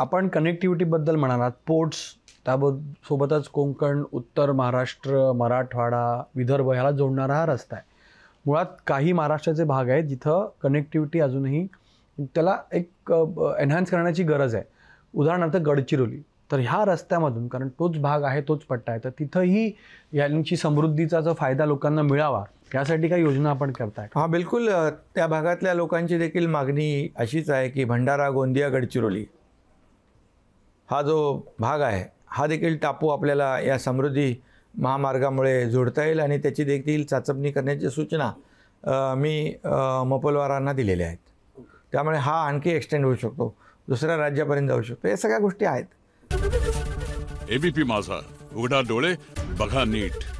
आपण कनेक्टिव्हिटीबद्दल म्हणालात पोर्ट्स त्याबो सोबतच कोकण उत्तर महाराष्ट्र मराठवाडा विदर्भ ह्याला जोडणारा हा रस्ता आहे मुळात काही महाराष्ट्राचे भाग आहेत जिथं कनेक्टिव्हिटी अजूनही त्याला एक एन्हान्स करण्याची गरज आहे उदाहरणार्थ गडचिरोली तर ह्या रस्त्यामधून कारण तोच भाग आहे तोच पट्टा आहे तर तिथंही यांची समृद्धीचा जो फायदा लोकांना मिळावा यासाठी काही योजना आपण करताय हां बिलकुल त्या भागातल्या लोकांची देखील मागणी अशीच आहे की भंडारा गोंदिया गडचिरोली हा जो भाग आहे हा देखील टापू आपल्याला या समृद्धी महामार्गामुळे जोडता येईल आणि त्याची देखील चाचपणी करण्याची सूचना मी मोपलवारांना दिलेल्या आहेत त्यामुळे हा आणखी एक्सटेंड होऊ शकतो दुसऱ्या राज्यापर्यंत जाऊ शकतो या सगळ्या गोष्टी आहेत एबीपी माझा उघडा डोळे बघा नीट